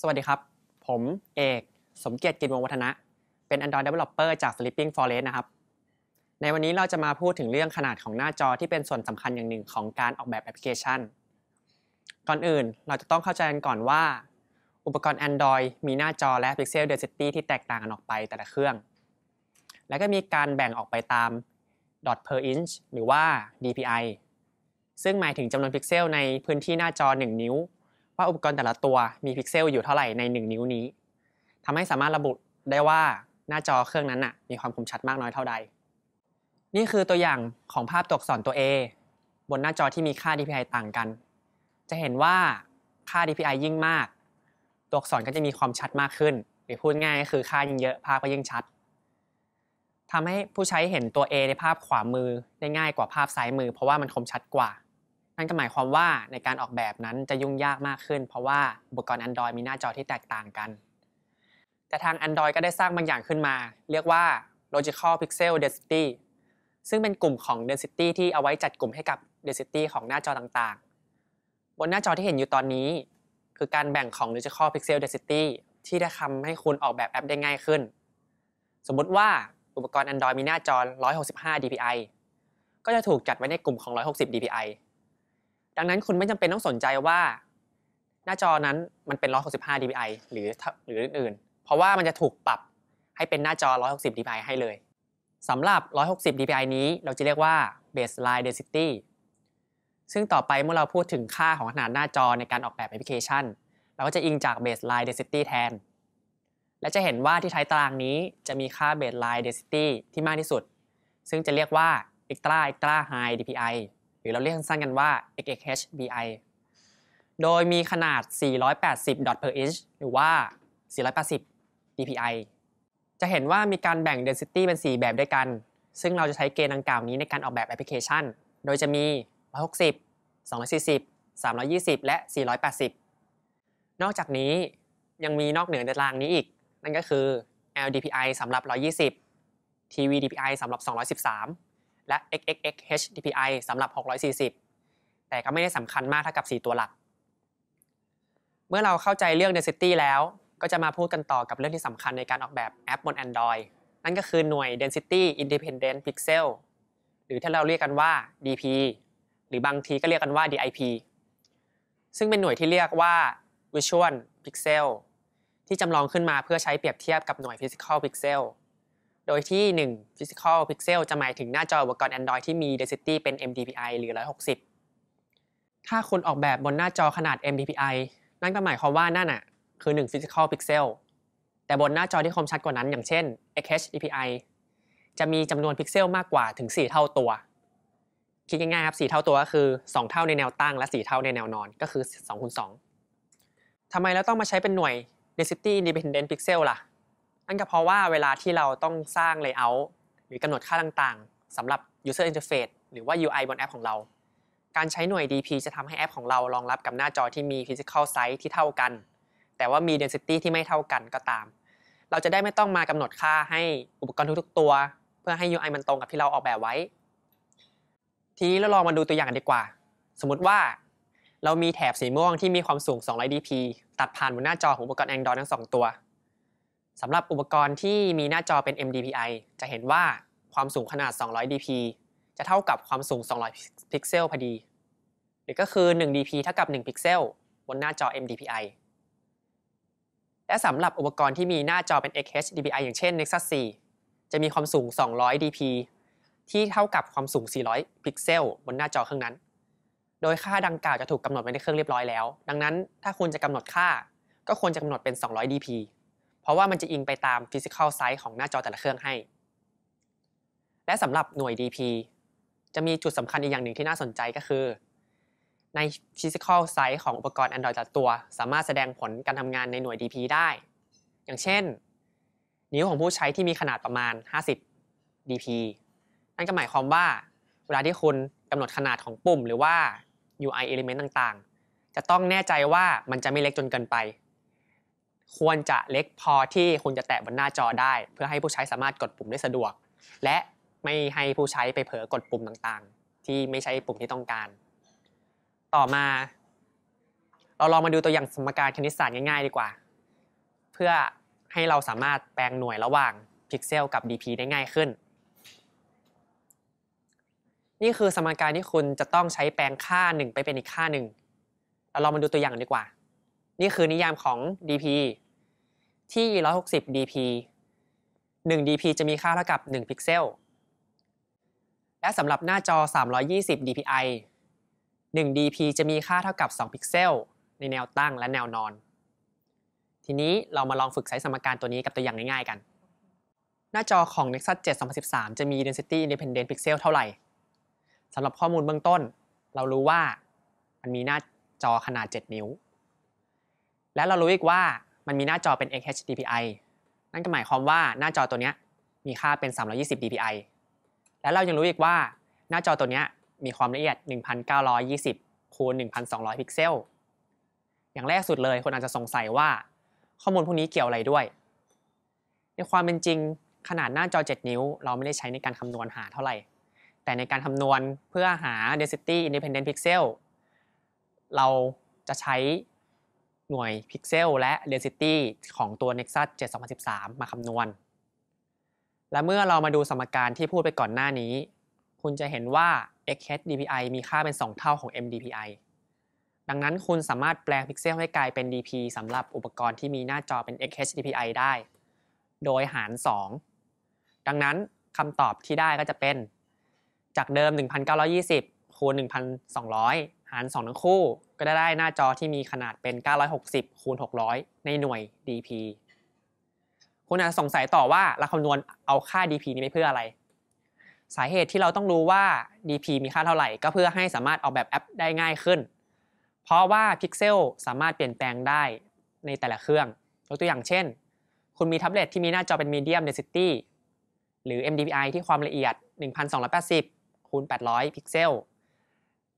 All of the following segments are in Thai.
สวัสดีครับ ผมเอกสมเกียรติกินวงวัฒนะเป็น Android Developer จาก Sleeping Forest นะครับ ในวันนี้เราจะมาพูดถึงเรื่องขนาดของหน้าจอที่เป็นส่วนสำคัญอย่างหนึ่งของการออกแบบแอปพลิเคชัน ก่อนอื่นเราจะต้องเข้าใจกันก่อนว่า อุปกรณ์ Android มีหน้าจอและ Pixel Density ที่แตกต่างกันออกไปแต่ละเครื่อง และก็มีการแบ่งออกไปตาม dot per inch หรือว่า DPI ซึ่งหมายถึงจำนวนพิกเซลในพื้นที่หน้าจอ 1 นิ้วว่าอุปกรณ์แต่ละตัวมีพิกเซลอยู่เท่าไหร่ใน 1 นิ้วนี้ ทำให้สามารถระบุได้ว่าหน้าจอเครื่องนั้นน่ะมีความคมชัดมากน้อยเท่าใด นี่คือตัวอย่างของภาพตัวอักษรตัว A บนหน้าจอที่มีค่า DPI ต่างกัน จะเห็นว่าค่า DPI ยิ่งมาก ตัวอักษรก็จะมีความชัดมากขึ้น หรือพูดง่ายก็คือค่ายิ่งเยอะภาพก็ยิ่งชัด ทำให้ผู้ใช้เห็นตัว A ในภาพขวามือได้ง่ายกว่าภาพซ้ายมือเพราะว่ามันคมชัดกว่านั่นก็หมายความว่าในการออกแบบนั้นจะยุ่งยากมากขึ้น เพราะว่าอุปกรณ์ Android มีหน้าจอที่แตกต่างกัน แต่ทาง Android ก็ได้สร้างบางอย่างขึ้นมา เรียกว่า logical pixel density ซึ่งเป็นกลุ่มของ density ที่เอาไว้จัดกลุ่มให้กับ density ของหน้าจอต่างๆ บนหน้าจอที่เห็นอยู่ตอนนี้คือการแบ่งของ logical pixel density ที่จะทำให้คุณออกแบบแอป ได้ง่ายขึ้น สมมติว่าอุปกรณ์ Android มีหน้าจอ 165 dpi ก็จะถูกจัดไว้ในกลุ่มของ 160 dpi ดังนั้นคุณไม่จำเป็นต้องสนใจว่า หน้าจอนั้นมันเป็น 165 dpi หรือหรืออื่น เพราะว่ามันจะถูกปรับให้เป็นหน้าจอ 160 dpi ให้เลยสำหรับ 160 dpi นี้เราจะเรียกว่า baseline density ซึ่งต่อไปเมื่อเราพูดถึงค่าของขนาดหน้าจอในการออกแบบแอปพลิเคชัน เราก็จะอิงจาก baseline density แทน และจะเห็นว่าที่ท้ายตารางนี้จะมีค่า baseline density ที่มากที่สุดซึ่งจะเรียกว่า extra extra high dpi รือเราเรียกสั้นกันว่า XXHBI โดยมีขนาด480 dot per inch หรือว่า 480 dpi จะเห็นว่ามีการแบ่ง density เป็น 4 แบบด้วยกัน ซึ่งเราจะใช้เกณฑ์ดังกล่าวนี้ในการออกแบบแอปพลิเคชัน โดยจะมี160 240 320 และ 480 นอกจากนี้ยังมีนอกเหนือตารางนี้อีก นั่นก็คือ LDPI สำหรับ 120 TVDPI สำหรับ 213และ XXX HDPI สำหรับ 640 แต่ก็ไม่ได้สำคัญมากเท่ากับ 4 ตัวหลัก เมื่อเราเข้าใจเรื่อง density แล้ว ก็จะมาพูดกันต่อกับเรื่องที่สำคัญในการออกแบบแอปบน Android นั่นก็คือหน่วย density independent pixel หรือถ้าเราเรียกกันว่า DP หรือบางทีก็เรียกกันว่า DIP ซึ่งเป็นหน่วยที่เรียกว่า visual pixel ที่จำลองขึ้นมาเพื่อใช้เปรียบเทียบกับหน่วย physical pixel โดยที่ 1 Physical Pixel จะหมายถึงหน้าจออุปกรณ์ Android ที่มี density เป็น MDPI หรือ 160 ถ้าคุณออกแบบบนหน้าจอขนาด MDPI นั่นก็หมายความว่านั่นอ่ะ คือ 1 Physical Pixel แต่บนหน้าจอที่คมชัดกว่านั้น อย่างเช่น h d p i จะมีจำนวนพิกเซลมากกว่าถึง 4 เท่าตัว คิดง่ายๆ ครับ 4 เท่าตัวก็คือ 2 เท่าในแนวตั้งและ 4 เท่าในแนวนอนก็คือ2คูณ2ทำไมเราต้องมาใช้เป็นหน่วย density independent pixel ล่ะนั่นก็เพราะว่าเวลาที่เราต้องสร้าง layout หรือกำหนดค่าต่างๆสำหรับ user interface หรือว่า UI บนแอปของเรา การใช้หน่วย DP จะทำให้แอปของเรารองรับกับหน้าจอที่มี physical size ที่เท่ากัน แต่ว่ามี density ที่ไม่เท่ากันก็ตาม เราจะได้ไม่ต้องมากำหนดค่าให้อุปกรณ์ทุกๆ ตัว เพื่อให้ UI มันตรงกับที่เราออกแบบไว้ ทีนี้เราลองมาดูตัวอย่างกันดีกว่า สมมติว่าเรามีแถบสีม่วงที่มีความสูง200 dp ตัดผ่านบนหน้าจอของอุปกรณ์ Android ทั้ง2ตัวสำหรับอุปกรณ์ที่มีหน้าจอเป็น MDPI จะเห็นว่าความสูงขนาด 200dp จะเท่ากับความสูง 200พิกเซลพอดี หรือก็คือ 1dp เท่ากับ1พิกเซลบนหน้าจอ MDPI และสำหรับอุปกรณ์ที่มีหน้าจอเป็น XHDPI อย่างเช่น Nexus 4จะมีความสูง 200dp ที่เท่ากับความสูง 400พิกเซลบนหน้าจอเครื่องนั้น โดยค่าดังกล่าวจะถูกกำหนดไว้ในเครื่องเรียบร้อยแล้ว ดังนั้นถ้าคุณจะกำหนดค่า ก็ควรจะกำหนดเป็น 200dp เพราะว่ามันจะอิงไปตามฟิสิกอลไซส์ของหน้าจอแต่ละเครื่องให้ และสำหรับหน่วย DP จะมีจุดสำคัญอีกอย่างหนึ่งที่น่าสนใจก็คือ ในฟิสิกอลไซส์ของอุปกรณ์ Android แต่ละตัว สามารถแสดงผลการทำงานในหน่วย DP ได้ อย่างเช่น นิ้วของผู้ใช้ที่มีขนาดประมาณ 50 DP นั่นก็หมายความว่า เวลาที่คุณกำหนดขนาดของปุ่มหรือว่า UI element ต่างๆ จะต้องแน่ใจว่ามันจะไม่เล็กจนเกินไปควรจะเล็กพอที่คุณจะแตะบนหน้าจอได้ เพื่อให้ผู้ใช้สามารถกดปุ่มได้สะดวก และไม่ให้ผู้ใช้ไปเผลอกดปุ่มต่างๆ ที่ไม่ใช่ปุ่มที่ต้องการ ต่อมา เราลองมาดูตัวอย่างสมการคณิตศาสตร์ง่ายๆ ดีกว่า เพื่อให้เราสามารถแปลงหน่วยระหว่างพิกเซลกับ dp ได้ง่ายขึ้น นี่คือสมการที่คุณจะต้องใช้แปลงค่าหนึ่งไปเป็นอีกค่าหนึ่ง เราลองมาดูตัวอย่างดีกว่านี่คือนิยามของ dp ที่ 160 dp 1 dp จะมีค่าเท่ากับ 1 พิกเซล และสำหรับหน้าจอ 320 dpi 1 dp จะมีค่าเท่ากับ2พิกเซลในแนวตั้งและแนวนอน ทีนี้เรามาลองฝึกใช้สมการตัวนี้กับตัวอย่างง่ายๆ กัน หน้าจอของ Nexus 7 2013 จะมี density independent pixel เท่าไหร่ สำหรับข้อมูลเบื้องต้น เรารู้ว่ามันมีหน้าจอขนาด 7 นิ้วและเรารู้อีกว่ามันมีหน้าจอเป็น XH DPI นั่นก็หมายความว่าหน้าจอตัวนี้มีค่าเป็น 320 DPI และเรายังรู้อีกว่าหน้าจอตัวนี้มีความละเอียด 1920 คูณ 1200 พิกเซล อย่างแรกสุดเลยคนอาจจะสงสัยว่าข้อมูลพวกนี้เกี่ยวอะไรด้วย ในความเป็นจริงขนาดหน้าจอ 7 นิ้ว เราไม่ได้ใช้ในการคำนวณหาเท่าไหร่ แต่ในการคำนวณเพื่อหา density independent pixel เราจะใช้หน่วยพิกเซลและดนซิตี้ของตัว Nexus 7 2013 มาคำนวณ และเมื่อเรามาดูสมการที่พูดไปก่อนหน้านี้ คุณจะเห็นว่า xhdpi มีค่าเป็น 2 เท่าของ mdpi ดังนั้นคุณสามารถแปลงพิกเซลให้กลายเป็น dp สำหรับอุปกรณ์ที่มีหน้าจอเป็น xhdpi ได้ โดยหาร 2 ดังนั้นคำตอบที่ได้ก็จะเป็น จากเดิม 1920 คูณ 1,200หาร2ทั้งคู่ก็ได้หน้าจอที่มีขนาดเป็น 960 คูณ 600 ในหน่วย dp คุณอาจจะสงสัยต่อว่าเราคำนวณเอาค่า dp นี้ไปเพื่ออะไร สาเหตุที่เราต้องรู้ว่า dp มีค่าเท่าไหร่ก็เพื่อให้สามารถออกแบบแอปได้ง่ายขึ้น เพราะว่าพิกเซลสามารถเปลี่ยนแปลงได้ในแต่ละเครื่อง ยกตัวอย่างเช่น คุณมีแท็บเล็ตที่มีหน้าจอเป็น medium density หรือ MDPI ที่ความละเอียด 1280คูณ800 พิกเซล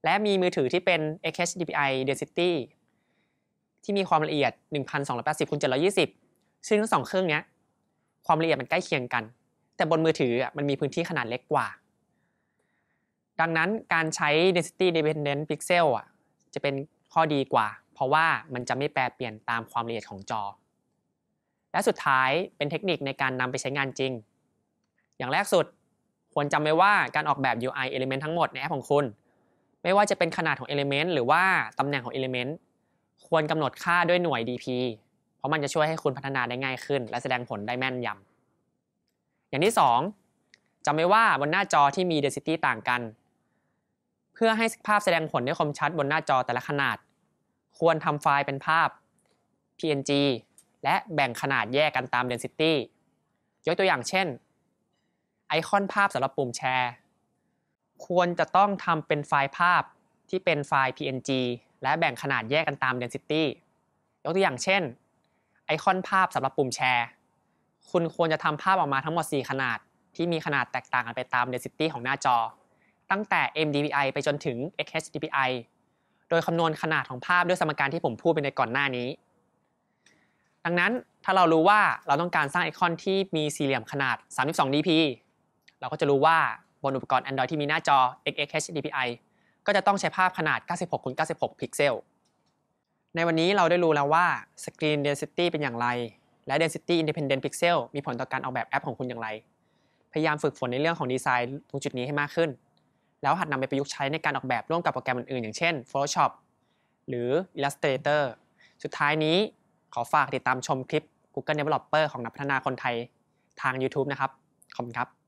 และมีมือถือที่เป็น HDPI density ที่มีความละเอียด 1280คูณ720 ซึ่งทั้งสองเครื่องนี้ ความละเอียดมันใกล้เคียงกัน แต่บนมือถือมันมีพื้นที่ขนาดเล็กกว่า ดังนั้นการใช้ density dependent pixel อ่ะจะเป็นข้อดีกว่า เพราะว่ามันจะไม่แปรเปลี่ยนตามความละเอียดของจอ และสุดท้ายเป็นเทคนิคในการนำไปใช้งานจริง อย่างแรกสุดควรจำไว้ว่าการออกแบบ UI element ทั้งหมดในแอปของคุณไม่ว่าจะเป็นขนาดของ Element หรือว่าตำแหน่งของ Element ควรกำหนดค่าด้วยหน่วย DP เพราะมันจะช่วยให้คุณพัฒนาได้ง่ายขึ้น และแสดงผลได้แม่นยำ อย่างที่ 2จำไว้ว่าบนหน้าจอที่มี density ต่างกัน เพื่อให้ภาพแสดงผลได้คมชัดบนหน้าจอแต่ละขนาด ควรทำไฟล์เป็นภาพ PNG และแบ่งขนาดแยกกันตาม density ยกตัวอย่างเช่น ไอคอนภาพสำหรับปุ่มแชร์ควรจะต้องทำเป็นไฟล์ภาพที่เป็นไฟล์ PNG และแบ่งขนาดแยกกันตาม density ยกตัวอย่างเช่น ไอคอนภาพสำหรับปุ่มแชร์ คุณควรจะทำภาพออกมาทั้งหมด 4 ขนาดที่มีขนาดแตกต่างกันไปตาม density ของหน้าจอ ตั้งแต่ MDPI ไปจนถึง XHDPI โดยคำนวณขนาดของภาพด้วยสมการที่ผมพูดไปในก่อนหน้านี้ ดังนั้นถ้าเรารู้ว่าเราต้องการสร้างไอคอนที่มีสี่เหลี่ยมขนาด 32 dp เราก็จะรู้ว่าบนอุปกรณ์ Android ที่มีหน้าจอ XXHDPI ก็จะต้องใช้ภาพขนาด 96 x 96 พิกเซล ในวันนี้เราได้รู้แล้วว่า Screen Density เป็นอย่างไร และ Density Independent Pixel มีผลต่อการออกแบบแอปของคุณอย่างไร พยายามฝึกฝนในเรื่องของดีไซน์ตรงจุดนี้ให้มากขึ้น แล้วหัดนำไปประยุกต์ใช้ในการออกแบบร่วมกับโปรแกรมอื่นๆ อย่างเช่น Photoshop หรือ Illustrator สุดท้ายนี้ขอฝากติดตามชมคลิป Google Developer ของนักพัฒนาคนไทยทาง YouTube นะครับขอบคุณครับ